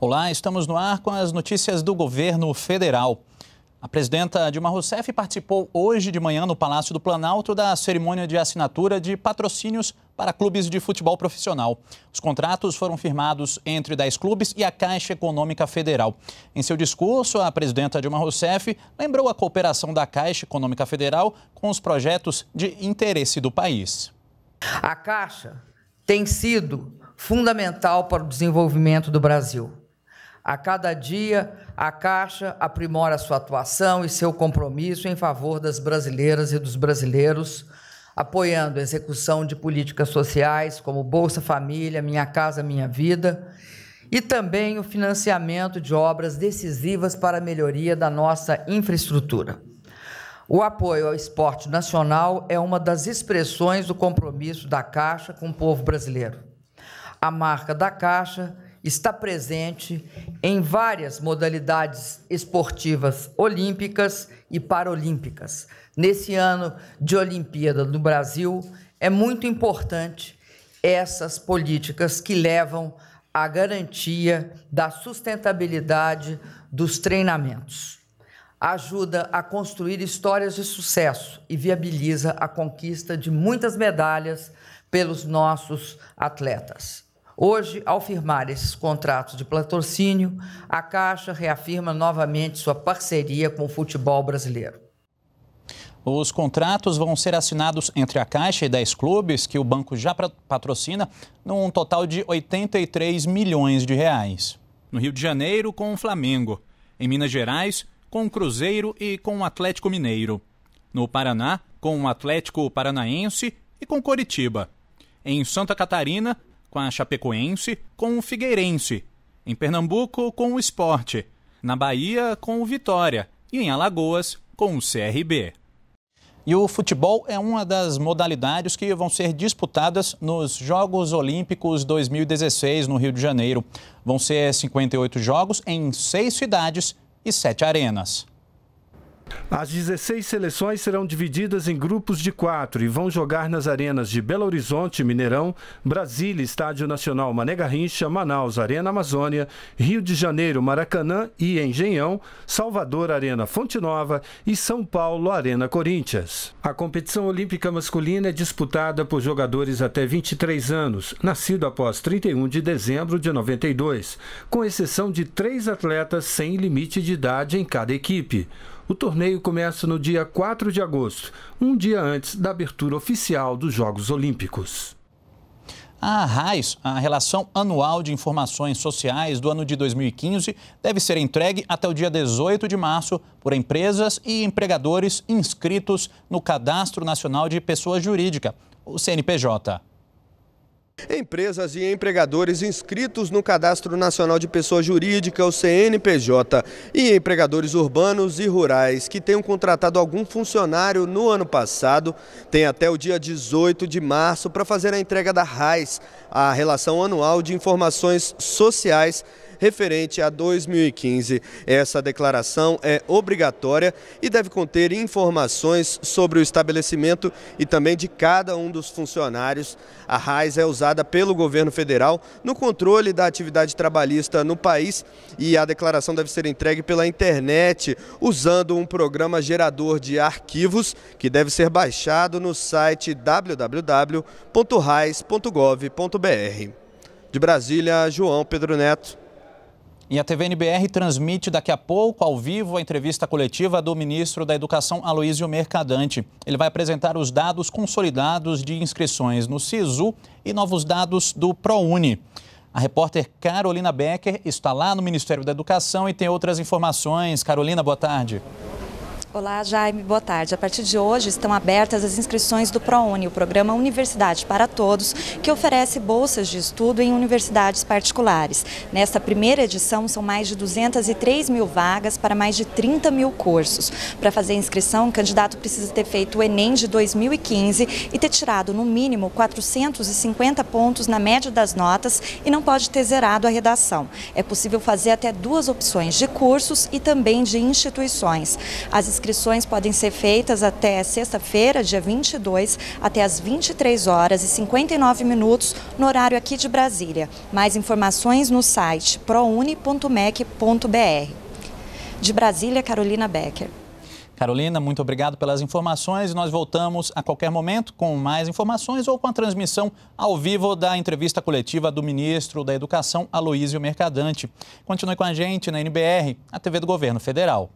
Olá, estamos no ar com as notícias do governo federal. A presidenta Dilma Rousseff participou hoje de manhã no Palácio do Planalto da cerimônia de assinatura de patrocínios para clubes de futebol profissional. Os contratos foram firmados entre 10 clubes e a Caixa Econômica Federal. Em seu discurso, a presidenta Dilma Rousseff lembrou a cooperação da Caixa Econômica Federal com os projetos de interesse do país. A Caixa tem sido fundamental para o desenvolvimento do Brasil a cada dia, a Caixa aprimora sua atuação e seu compromisso em favor das brasileiras e dos brasileiros, apoiando a execução de políticas sociais como Bolsa Família, Minha Casa Minha Vida e também o financiamento de obras decisivas para a melhoria da nossa infraestrutura. O apoio ao esporte nacional é uma das expressões do compromisso da Caixa com o povo brasileiro. A marca da Caixa está presente em várias modalidades esportivas olímpicas e paralímpicas. Nesse ano de Olimpíada no Brasil, é muito importante essas políticas que levam à garantia da sustentabilidade dos treinamentos. Ajuda a construir histórias de sucesso e viabiliza a conquista de muitas medalhas pelos nossos atletas. Hoje, ao firmar esses contratos de patrocínio, a Caixa reafirma novamente sua parceria com o futebol brasileiro. Os contratos vão ser assinados entre a Caixa e 10 clubes que o banco já patrocina, num total de 83 milhões de reais. No Rio de Janeiro, com o Flamengo. Em Minas Gerais, com o Cruzeiro e com o Atlético Mineiro. No Paraná, com o Atlético Paranaense e com Coritiba. Em Santa Catarina, com a Chapecoense, com o Figueirense, em Pernambuco, com o Esporte, na Bahia, com o Vitória e em Alagoas, com o CRB. E o futebol é uma das modalidades que vão ser disputadas nos Jogos Olímpicos 2016 no Rio de Janeiro. Vão ser 58 jogos em seis cidades e sete arenas. As 16 seleções serão divididas em grupos de quatro e vão jogar nas arenas de Belo Horizonte, Mineirão, Brasília, Estádio Nacional Mané Garrincha, Manaus, Arena Amazônia, Rio de Janeiro, Maracanã e Engenhão, Salvador, Arena Fonte Nova e São Paulo, Arena Corinthians. A competição olímpica masculina é disputada por jogadores até 23 anos, nascido após 31 de dezembro de 92, com exceção de três atletas sem limite de idade em cada equipe. O torneio começa no dia 4 de agosto, um dia antes da abertura oficial dos Jogos Olímpicos. A RAIS, a Relação Anual de Informações Sociais do ano de 2015, deve ser entregue até o dia 18 de março por empresas e empregadores inscritos no Cadastro Nacional de Pessoa Jurídica, o CNPJ. Empresas e empregadores inscritos no Cadastro Nacional de Pessoa Jurídica, o CNPJ, e empregadores urbanos e rurais que tenham contratado algum funcionário no ano passado têm até o dia 18 de março para fazer a entrega da RAIS, a Relação Anual de Informações Sociais referente a 2015. Essa declaração é obrigatória e deve conter informações sobre o estabelecimento e também de cada um dos funcionários. A RAIS é usada pelo governo federal no controle da atividade trabalhista no país e a declaração deve ser entregue pela internet usando um programa gerador de arquivos que deve ser baixado no site www.rais.gov.br. De Brasília, João Pedro Neto. E a TVNBR transmite daqui a pouco, ao vivo, a entrevista coletiva do ministro da Educação, Aloísio Mercadante. Ele vai apresentar os dados consolidados de inscrições no SISU e novos dados do ProUni. A repórter Carolina Becker está lá no Ministério da Educação e tem outras informações. Carolina, boa tarde. Olá, Jaime, boa tarde. A partir de hoje estão abertas as inscrições do ProUni, o programa Universidade para Todos, que oferece bolsas de estudo em universidades particulares. Nesta primeira edição, são mais de 203 mil vagas para mais de 30 mil cursos. Para fazer a inscrição, o candidato precisa ter feito o Enem de 2015 e ter tirado, no mínimo, 450 pontos na média das notas e não pode ter zerado a redação. É possível fazer até duas opções de cursos e também de instituições. As inscrições podem ser feitas até sexta-feira, dia 22, até às 23 horas e 59 minutos no horário aqui de Brasília. Mais informações no site proune.mec.br. De Brasília, Carolina Becker. Carolina, muito obrigado pelas informações. Nós voltamos a qualquer momento com mais informações ou com a transmissão ao vivo da entrevista coletiva do ministro da Educação, Aloísio Mercadante. Continue com a gente na NBR, a TV do Governo Federal.